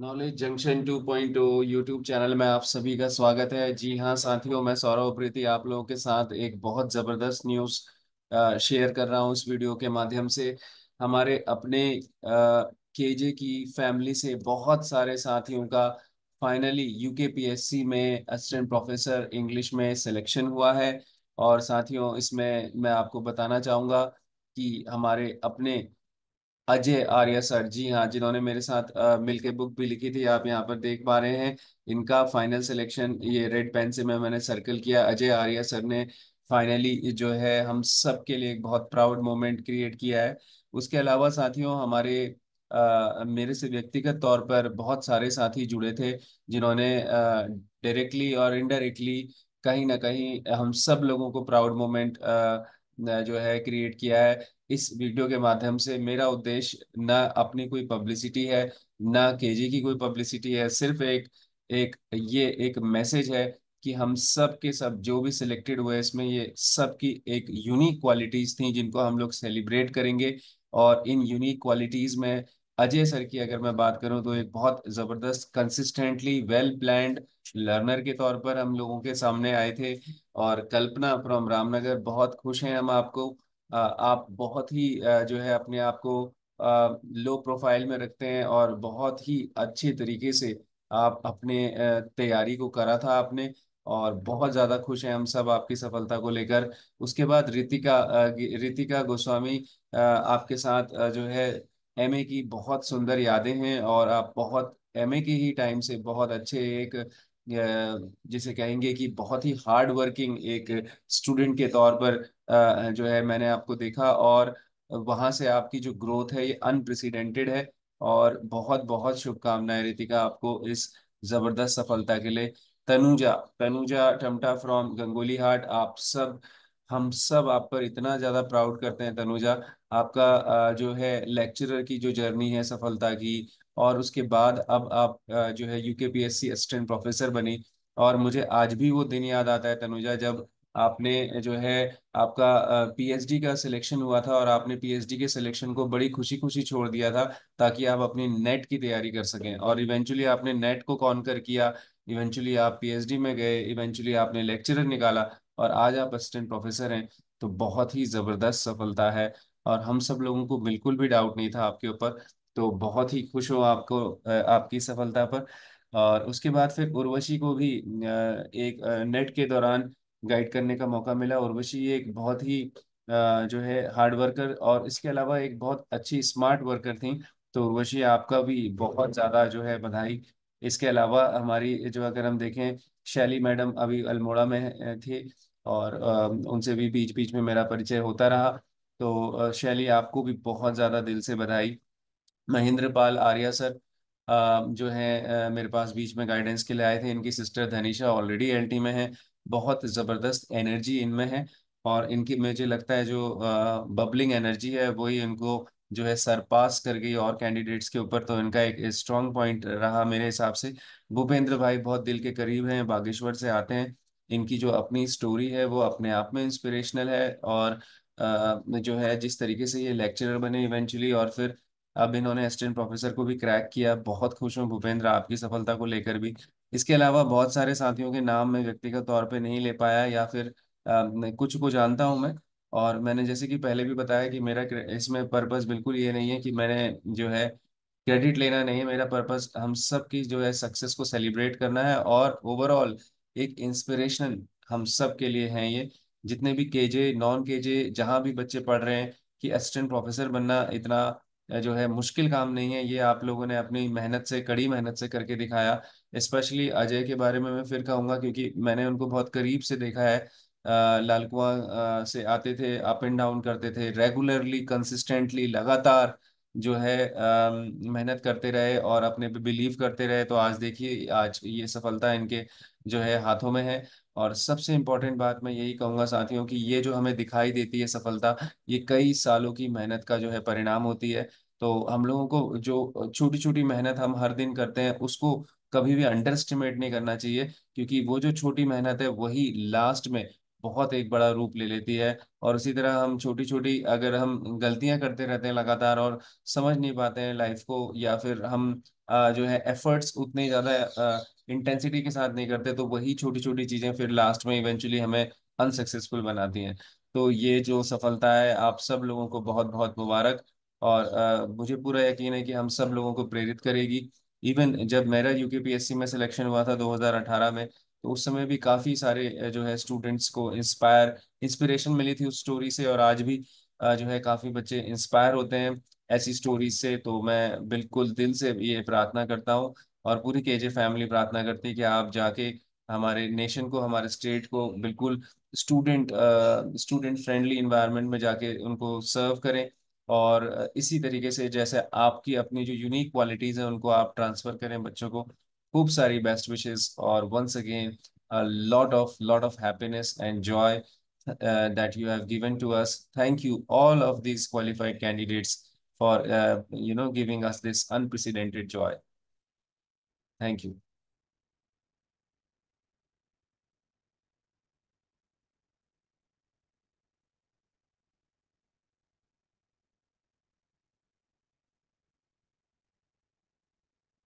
Knowledge junction 2.0 YouTube channel में आप सभी का स्वागत है जी हाँ साथियों मैं सौरभ प्रीति आप लोगों के साथ एक बहुत ज़बरदस्त न्यूज़ शेयर कर रहा हूँ इस वीडियो के माध्यम से हमारे अपने केजे की फैमिली से बहुत सारे साथियों का फाइनली यूके पीएससी में असिस्टेंट प्रोफेसर इंग्लिश में सिलेक्शन हुआ है और साथियों इसमें मैं आपको बताना चाहूँगा कि हमारे अपने अजय आर्य सर जी हाँ जिन्होंने मेरे साथ आ, मिलके बुक भी लिखी थी आप यहाँ पर देख पा रहे हैं इनका फाइनल सिलेक्शन ये रेड पेन से मैं मैंने सर्कल किया अजय आर्य सर ने फाइनली जो है हम सब के लिए एक बहुत प्राउड मोमेंट क्रिएट किया है उसके अलावा साथियों हमारे आ, मेरे से व्यक्तिगत तौर पर बहुत सारे साथी जुड़े थे जिन्होंने डायरेक्टली और इनडायरेक्टली कहीं ना कहीं हम सब लोगों को प्राउड मोमेंट जो है क्रिएट किया है इस वीडियो के माध्यम से मेरा उद्देश्य ना अपनी कोई पब्लिसिटी है ना केजी की कोई पब्लिसिटी है सिर्फ एक एक ये एक मैसेज है कि हम सब के सब जो भी सिलेक्टेड हुए इसमें ये सब की एक यूनिक क्वालिटीज थी जिनको हम लोग सेलिब्रेट करेंगे और इन यूनिक क्वालिटीज में अजय सर की अगर मैं बात करूं तो एक बहुत ज़बरदस्त कंसिस्टेंटली वेल प्लैंड लर्नर के तौर पर हम लोगों के सामने आए थे और कल्पना फ्रॉम रामनगर बहुत खुश हैं हम आपको आप बहुत ही जो है अपने आप को लो प्रोफाइल में रखते हैं और बहुत ही अच्छे तरीके से आप अपने तैयारी को करा था आपने और बहुत ज़्यादा खुश हैं हम सब आपकी सफलता को लेकर उसके बाद रितिका रितिका गोस्वामी आपके साथ जो है एमए की बहुत सुंदर यादें हैं और आप बहुत एमए के ही टाइम से बहुत अच्छे एक जिसे कहेंगे कि बहुत ही हार्ड वर्किंग एक स्टूडेंट के तौर पर जो है मैंने आपको देखा और वहां से आपकी जो ग्रोथ है ये अनप्रेसिडेंटेड है और बहुत बहुत शुभकामनाएं रितिका आपको इस ज़बरदस्त सफलता के लिए तनुजा तनुजा टमटा फ्रॉम गंगोली हाट आप सब हम सब आप पर इतना ज़्यादा प्राउड करते हैं तनुजा आपका जो है लेक्चरर की जो जर्नी है सफलता की और उसके बाद अब आप जो है UK P S C assistant professor बनी और मुझे आज भी वो दिन याद आता है तनुजा जब आपने जो है आपका पीएचडी का सिलेक्शन हुआ था और आपने पीएचडी के सिलेक्शन को बड़ी खुशी खुशी छोड़ दिया था ताकि आप अपनी नेट की तैयारी कर सकें और इवेंचुअली आपने नेट को कॉन्कर किया इवेंचुअली आप पीएचडी में गए इवेंचुअली आपने लेक्चरर निकाला और आज आप असिस्टेंट प्रोफेसर हैं तो बहुत ही ज़बरदस्त सफलता है और हम सब लोगों को बिल्कुल भी डाउट नहीं था आपके ऊपर तो बहुत ही खुश हो आपको आपकी सफलता पर और उसके बाद फिर उर्वशी को भी एक नेट के दौरान गाइड करने का मौका मिला उर्वशी एक बहुत ही जो है हार्ड वर्कर और इसके अलावा एक बहुत अच्छी स्मार्ट वर्कर थी तो उर्वशी आपका भी बहुत ज़्यादा जो है बधाई इसके अलावा हमारी जो अगर हम देखें शैली मैडम अभी अल्मोड़ा में थी और उनसे भी बीच बीच में मेरा परिचय होता रहा तो शैली आपको भी बहुत ज़्यादा दिल से बधाई महेंद्र पाल आर्या सर जो है मेरे पास बीच में गाइडेंस के लिए आए थे इनकी सिस्टर धनिशा ऑलरेडी एलटी में है बहुत ज़बरदस्त एनर्जी इनमें है और इनकी मुझे लगता है जो बबलिंग एनर्जी है वही इनको जो है सरपास कर गई और कैंडिडेट्स के ऊपर तो इनका एक स्ट्रॉन्ग पॉइंट रहा मेरे हिसाब से भूपेंद्र भाई बहुत दिल के करीब हैं बागेश्वर से आते हैं इनकी जो अपनी स्टोरी है वो अपने आप में इंस्पिरेशनल है और जो है जिस तरीके से ये लेक्चरर बने इवेंचुअली और फिर अब इन्होंने असिस्टेंट प्रोफेसर को भी क्रैक किया बहुत खुश हूँ भूपेंद्र आपकी सफलता को लेकर भी इसके अलावा बहुत सारे साथियों के नाम मैं व्यक्तिगत तौर पर नहीं ले पाया या फिर आ, कुछ को जानता हूँ मैं और मैंने जैसे कि पहले भी बताया कि मेरा इसमें पर्पज़ बिल्कुल ये नहीं है कि मैंने जो है क्रेडिट लेना नहीं है मेरा पर्पज़ हम सब की जो है सक्सेस को सेलिब्रेट करना है और ओवरऑल एक इंस्पिरेशनल हम सब के लिए हैं ये जितने भी केजे नॉन केजे जहाँ भी बच्चे पढ़ रहे हैं कि असिस्टेंट प्रोफेसर बनना इतना जो है मुश्किल काम नहीं है ये आप लोगों ने अपनी मेहनत से कड़ी मेहनत से करके दिखाया स्पेशली अजय के बारे में मैं फिर कहूंगा क्योंकि मैंने उनको बहुत करीब से देखा है लालकुआ से आते थे अप एंड डाउन करते थे रेगुलरली कंसिस्टेंटली लगातार जो है मेहनत करते रहे और अपने पे बिलीव करते रहे तो आज देखिए आज ये सफलता इनके जो है हाथों में है और सबसे इम्पोर्टेंट बात मैं यही कहूँगा साथियों कि ये जो हमें दिखाई देती है सफलता ये कई सालों की मेहनत का जो है परिणाम होती है तो हम लोगों को जो छोटी छोटी मेहनत हम हर दिन करते हैं उसको कभी भी अंडर एस्टिमेट नहीं करना चाहिए क्योंकि वो जो छोटी मेहनत है वही लास्ट में बहुत एक बड़ा रूप ले लेती है और उसी तरह हम छोटी छोटी अगर हम गलतियां करते रहते हैं लगातार और समझ नहीं पाते हैं लाइफ को या फिर हम आ, जो है एफर्ट्स उतने ज़्यादा इंटेंसिटी के साथ नहीं करते तो वही छोटी छोटी चीज़ें फिर लास्ट में इवेंचुअली हमें अनसक्सेसफुल बनाती हैं तो ये जो सफलता है आप सब लोगों को बहुत बहुत मुबारक और आ, मुझे पूरा यकीन है कि हम सब लोगों को प्रेरित करेगी इवन जब मेरा यूके में सिलेक्शन हुआ था दो में तो उस समय भी काफ़ी सारे जो है स्टूडेंट्स को इंस्पायर इंस्पिरेशन मिली थी उस स्टोरी से और आज भी जो है काफ़ी बच्चे इंस्पायर होते हैं ऐसी स्टोरीज से तो मैं बिल्कुल दिल से ये प्रार्थना करता हूँ और पूरी केजे फैमिली प्रार्थना करती है कि आप जाके हमारे नेशन को हमारे स्टेट को बिल्कुल स्टूडेंट स्टूडेंट फ्रेंडली इन्वायरमेंट में जाके उनको सर्व करें और इसी तरीके से जैसे आपकी अपनी जो यूनिक क्वालिटीज़ हैं उनको आप ट्रांसफ़र करें बच्चों को Hoop Sari best wishes or once again, a lot of, lot of happiness and joy uh, that you have given to us. Thank you all of these qualified candidates for, uh, you know, giving us this unprecedented joy. Thank you.